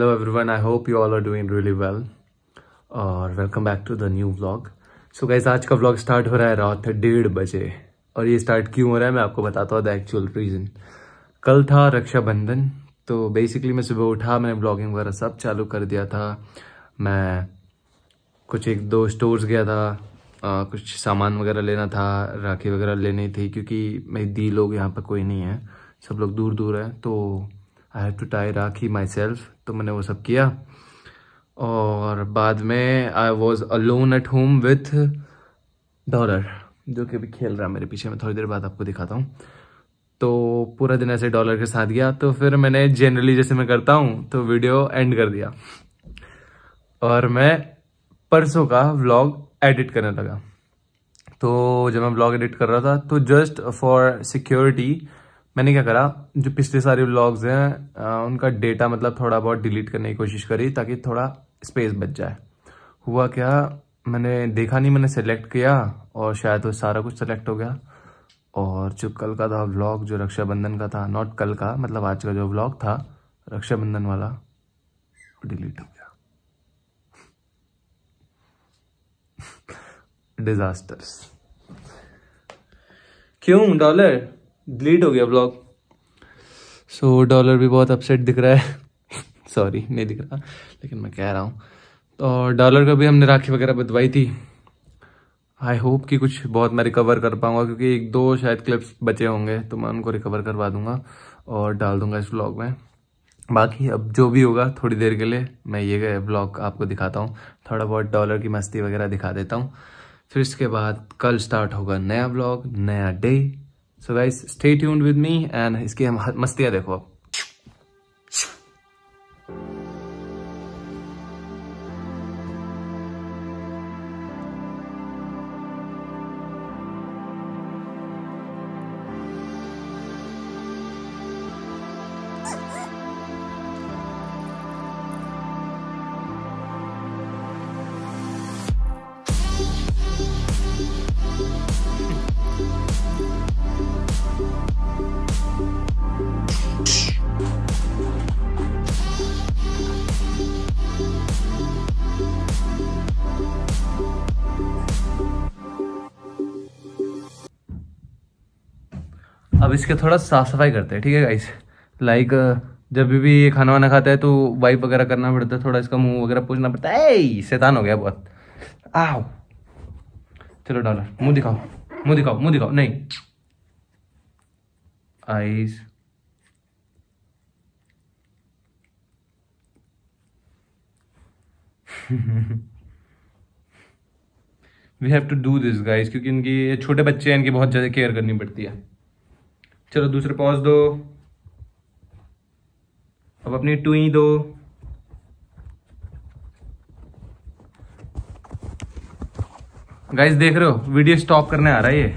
Every everyone I hope you all are doing really well और welcome back to the new vlog so guys आज का vlog start हो रहा है रात डेढ़ बजे और ये स्टार्ट क्यों हो रहा है मैं आपको बताता हूँ द एक्चुअल रीज़न कल था रक्षाबंधन तो बेसिकली मैं सुबह उठा मैंने ब्लॉगिंग वगैरह सब चालू कर दिया था मैं कुछ एक दो स्टोर्स गया था आ, कुछ सामान वगैरह लेना था राखी वगैरह लेनी थी क्योंकि मेरी दी लोग यहाँ पर कोई नहीं है सब लोग दूर दूर हैं तो I have to tie rakhi myself तो मैंने वो सब किया और बाद में I was alone at home with Dollar जो कि अभी खेल रहा है मेरे पीछे मैं थोड़ी देर बाद आपको दिखाता हूँ तो पूरा दिन ऐसे डॉलर के साथ गया तो फिर मैंने जनरली जैसे मैं करता हूँ तो वीडियो एंड कर दिया और मैं परसों का व्लॉग एडिट करने लगा तो जब मैं ब्लॉग एडिट कर रहा था तो जस्ट फॉर सिक्योरिटी मैंने क्या करा जो पिछले सारे ब्लॉग्स हैं उनका डेटा मतलब थोड़ा बहुत डिलीट करने की कोशिश करी ताकि थोड़ा स्पेस बच जाए हुआ क्या मैंने देखा नहीं मैंने सेलेक्ट किया और शायद वो सारा कुछ सेलेक्ट हो गया और जो कल का था व्लॉग जो रक्षाबंधन का था नॉट कल का मतलब आज का जो व्लॉग था रक्षाबंधन वाला डिलीट हो गया डिजास्टर्स क्यों डॉलर डिलीट हो गया ब्लॉग सो so, डॉलर भी बहुत अपसेट दिख रहा है सॉरी नहीं दिख रहा लेकिन मैं कह रहा हूँ तो डॉलर का भी हमने राखी वगैरह बदवाई थी आई होप कि कुछ बहुत मैं रिकवर कर पाऊँगा क्योंकि एक दो शायद क्लिप्स बचे होंगे तो मैं उनको रिकवर करवा दूँगा और डाल दूंगा इस ब्लॉग में बाकी अब जो भी होगा थोड़ी देर के लिए मैं ये ब्लॉग आपको दिखाता हूँ थोड़ा बहुत डॉलर की मस्ती वगैरह दिखा देता हूँ फिर इसके बाद कल स्टार्ट होगा नया ब्लॉग नया day so guys stay tuned with me and इसकी मस्तियाँ देखो आप अब इसके थोड़ा साफ सफाई करते हैं ठीक है गाइस लाइक जब भी भी ये खाना वाना खाता है तो वाइप वगैरह करना पड़ता है थोड़ा इसका मुंह वगैरह पूछना पड़ता है ए शैतान हो गया बहुत आओ चलो डॉलर मुंह दिखाओ मुंह दिखाओ मुंह दिखाओ नहीं eyes we have to do this guys क्योंकि इनकी छोटे बच्चे हैं इनकी बहुत ज़्यादा केयर करनी पड़ती है चलो दूसरे पॉज दो अब अपनी टूई दो गाइस देख रहे हो वीडियो स्टॉप करने आ रहा है ये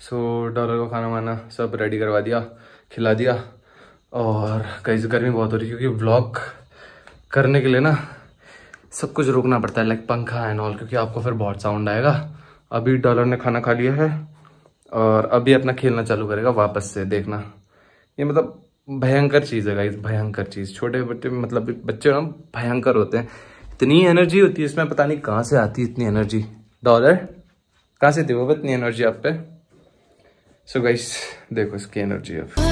सो डॉलर को खाना वाना सब रेडी करवा दिया खिला दिया और गाइस गर्मी बहुत हो रही है क्योंकि ब्लॉक करने के लिए ना सब कुछ रोकना पड़ता है लाइक पंखा एंड ऑल क्योंकि आपको फिर बहुत साउंड आएगा अभी डॉलर ने खाना खा लिया है और अभी अपना खेलना चालू करेगा वापस से देखना ये मतलब भयंकर चीज़ है गाइस भयंकर चीज़ छोटे बच्चे मतलब बच्चे ना भयंकर होते हैं इतनी एनर्जी होती है इसमें पता नहीं कहाँ से आती है इतनी एनर्जी डॉलर कहाँ से थी वो इतनी एनर्जी आप पे सो so गाइस देखो इसकी एनर्जी अब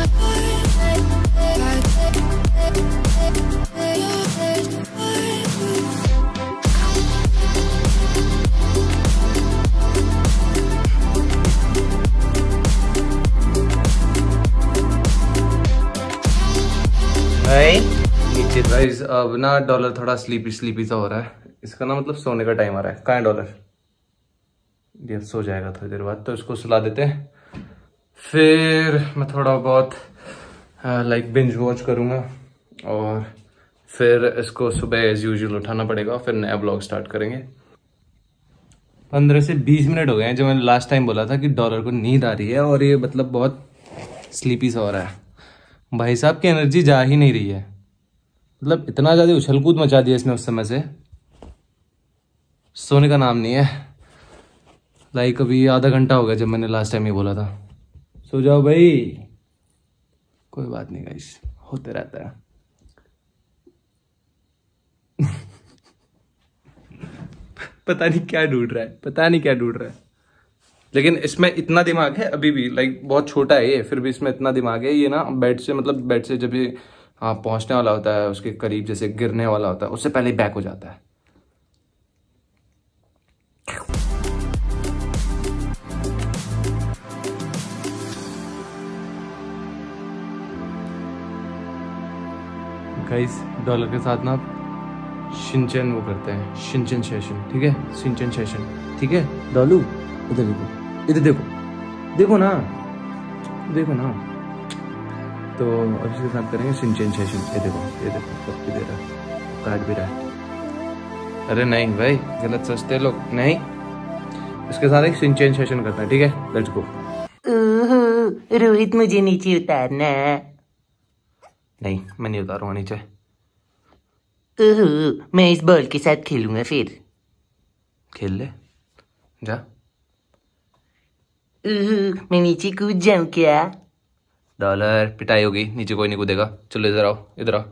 गाइज अब ना डॉलर थोड़ा स्लीपी स्लीपी सा हो रहा है इसका ना मतलब सोने का टाइम आ रहा है कहाँ डॉलर ये सो जाएगा थोड़ी देर बाद तो इसको सुला देते हैं फिर मैं थोड़ा बहुत लाइक बिंज वॉच करूँगा और फिर इसको सुबह एज यूजल उठाना पड़ेगा फिर नया ब्लॉग स्टार्ट करेंगे पंद्रह से बीस मिनट हो गए हैं जो मैंने लास्ट टाइम बोला था कि डॉलर को नींद आ रही है और ये मतलब बहुत स्लीपी सा हो रहा है भाई साहब की एनर्जी जा ही नहीं रही है मतलब इतना ज़्यादा उछलकूद मचा दिया इसने उस समय से सोने का नाम नहीं है लाइक अभी आधा घंटा हो गया जब मैंने लास्ट टाइम ये बोला था सो जाओ भाई कोई बात नहीं गाइस होते रहता है पता नहीं क्या ढूंढ रहा है पता नहीं क्या ढूंढ रहा है लेकिन इसमें इतना दिमाग है अभी भी लाइक बहुत छोटा है ये फिर भी इसमें इतना दिमाग है ये ना बेड से मतलब बेड से जब ये हाँ पहुंचने वाला होता है उसके करीब जैसे गिरने वाला होता है उससे पहले बैक हो जाता है गाइस डॉलर के साथ ना आप शिंचन वो करते हैं शिंचन सेशन ठीक है सिंचन सेशन ठीक है डॉलू इधर देखो इधर देखो देखो ना देखो ना तो अब इसके साथ करेंगे सिंचन सेशन ये देखो ये देखो सब भी दे रहा है काट भी रहा है अरे नहीं भाई गलत सोचते लोग नहीं इसके साथ एक सिंचन सेशन करता है ठीक है लेट्स गो रोहित मुझे नीचे उतारना नहीं मैं नहीं उतारूंगा नीचे मैं इस बॉल के साथ खेलूंगा फिर खेल ले जा मैं नीचे कूद जाऊं क्या डॉलर पिटाई होगी नीचे कोई नहीं कूदेगा चलो इधर आओ इधर आओ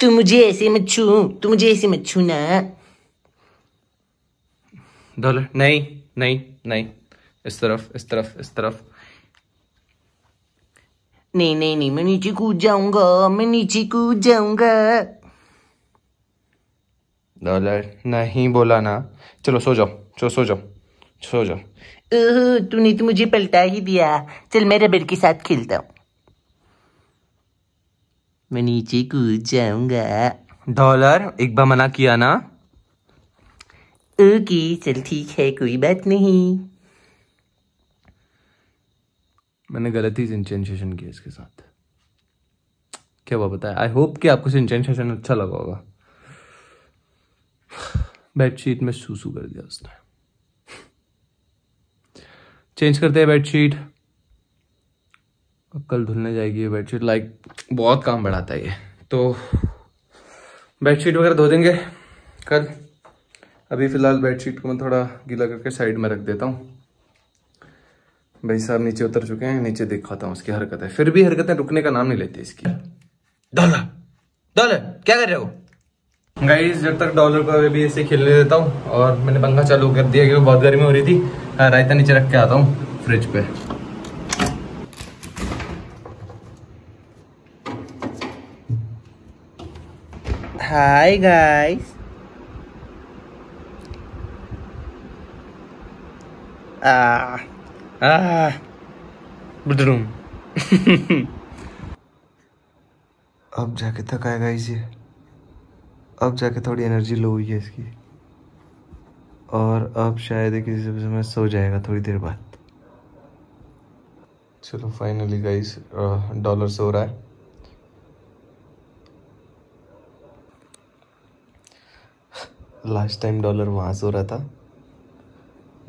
तू मुझे ऐसे मत छू तू मुझे ऐसे मत छू ना डॉलर नहीं नहीं नहीं इस तरफ इस तरफ इस तरफ नहीं नहीं नहीं मैं नीचे कूद जाऊंगा मैं नीचे कूद जाऊंगा डॉलर नहीं बोला ना चलो सो जाओ चलो सो जाओ सो जाओ तूने तो मुझे पलटा ही दिया चल मैं रबर के साथ खेलता हूँ मैं नीचे कूद जाऊंगा डॉलर एक बार मना किया ना ओके चल ठीक है कोई बात नहीं मैंने गलती सिंचन सेशन किया इसके साथ क्या हुआ बताया आई होप कि आपको सिंचन सेशन अच्छा लगा होगा बेडशीट में सूसू कर दिया उसने चेंज करते हैं बेडशीट अब कल धुलने जाएगी ये बेडशीट लाइक बहुत काम बढ़ाता है ये तो बेडशीट वगैरह धो देंगे कल अभी फ़िलहाल बेडशीट को मैं थोड़ा गीला करके साइड में रख देता हूँ भाई साहब नीचे उतर चुके हैं नीचे दिखाता हूँ उसकी हरकतें फिर भी हरकतें रुकने का नाम नहीं लेती इसकी डॉलर डॉलर क्या कर रहे हो गाइस जब तक डॉलर को अभी ऐसे खेलने देता हूँ और मैंने पंखा चालू कर दिया क्योंकि बहुत गर्मी हो रही थी हाँ, रायता नीचे रख के आता हूँ फ्रिज पे हाय गाइस आ आ अब जाके थक आएगा इसे अब जाके थोड़ी एनर्जी लो हुई है इसकी और अब शायद किसी समय सो जाएगा थोड़ी देर बाद चलो फाइनली गाइस डॉलर सो रहा है लास्ट टाइम डॉलर वहाँ सो रहा था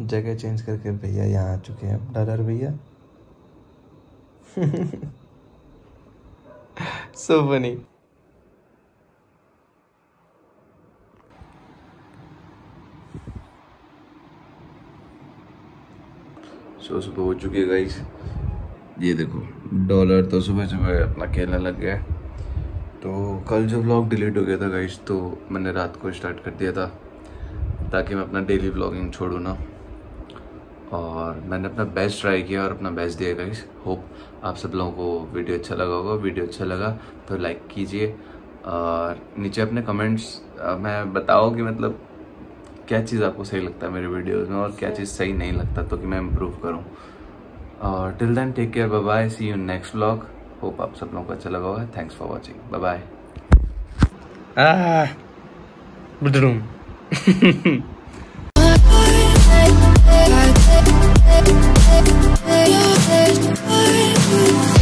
जगह चेंज करके भैया यहाँ आ चुके हैं डॉलर भैया सो बनी सुबह तो सुबह हो चुकी है गाइस ये देखो डॉलर तो सुबह सुबह अपना खेलने लग गया है तो कल जो ब्लॉग डिलीट हो गया था गाइस तो मैंने रात को स्टार्ट कर दिया था ताकि मैं अपना डेली ब्लॉगिंग छोड़ू ना और मैंने अपना बेस्ट ट्राई किया और अपना बेस्ट दिया गाइस होप आप सब लोगों को वीडियो अच्छा लगा होगा वीडियो अच्छा लगा तो लाइक कीजिए और नीचे अपने कमेंट्स मैं बताओ कि मतलब क्या चीज़ आपको सही लगता है मेरे वीडियोज़ में और क्या चीज़ सही नहीं लगता तो कि मैं इम्प्रूव करूँ और till then take care bye bye see you next vlog hope आप सब लोगों को अच्छा लगा होगा thanks for watching bye bye bedroom.